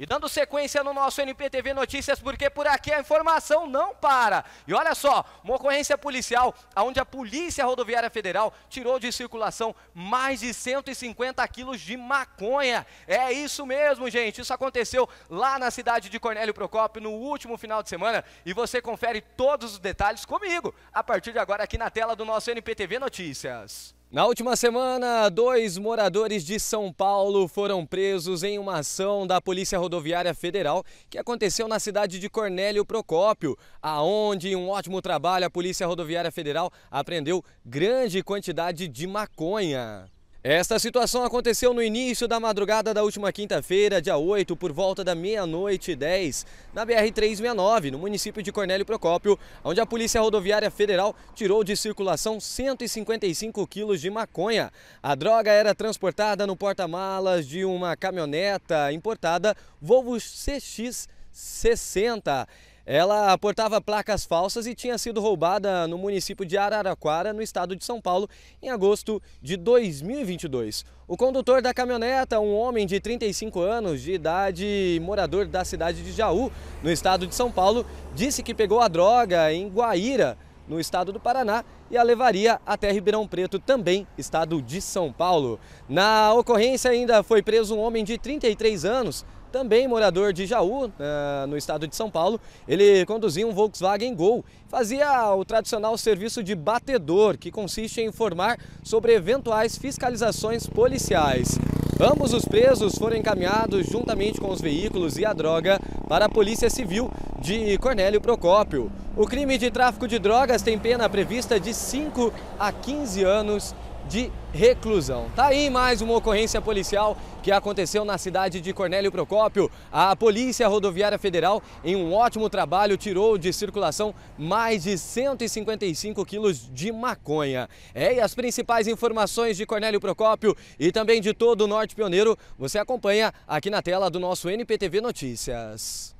E dando sequência no nosso NPTV Notícias, porque por aqui a informação não para. E olha só, uma ocorrência policial, onde a Polícia Rodoviária Federal tirou de circulação mais de 150 quilos de maconha. É isso mesmo, gente. Isso aconteceu lá na cidade de Cornélio Procópio no último final de semana. E você confere todos os detalhes comigo, a partir de agora aqui na tela do nosso NPTV Notícias. Na última semana, dois moradores de São Paulo foram presos em uma ação da Polícia Rodoviária Federal que aconteceu na cidade de Cornélio Procópio, aonde em um ótimo trabalho a Polícia Rodoviária Federal apreendeu grande quantidade de maconha. Esta situação aconteceu no início da madrugada da última quinta-feira, dia 8, por volta da meia-noite 10, na BR-369, no município de Cornélio Procópio, onde a Polícia Rodoviária Federal tirou de circulação 155 quilos de maconha. A droga era transportada no porta-malas de uma caminhoneta importada Volvo CX 60. Ela portava placas falsas e tinha sido roubada no município de Araraquara, no estado de São Paulo, em agosto de 2022. O condutor da caminhoneta, um homem de 35 anos de idade, morador da cidade de Jaú, no estado de São Paulo, disse que pegou a droga em Guaíra, no estado do Paraná, e a levaria até Ribeirão Preto, também estado de São Paulo. Na ocorrência ainda foi preso um homem de 33 anos, também morador de Jaú, eh, no estado de São Paulo. Ele conduzia um Volkswagen Gol, fazia o tradicional serviço de batedor, que consiste em informar sobre eventuais fiscalizações policiais. Ambos os presos foram encaminhados juntamente com os veículos e a droga para a Polícia Civil de Cornélio Procópio. O crime de tráfico de drogas tem pena prevista de 5 a 15 anos de reclusão. Tá aí mais uma ocorrência policial que aconteceu na cidade de Cornélio Procópio. A Polícia Rodoviária Federal, em um ótimo trabalho, tirou de circulação mais de 155 quilos de maconha. É, e as principais informações de Cornélio Procópio e também de todo o Norte Pioneiro, você acompanha aqui na tela do nosso NPTV Notícias.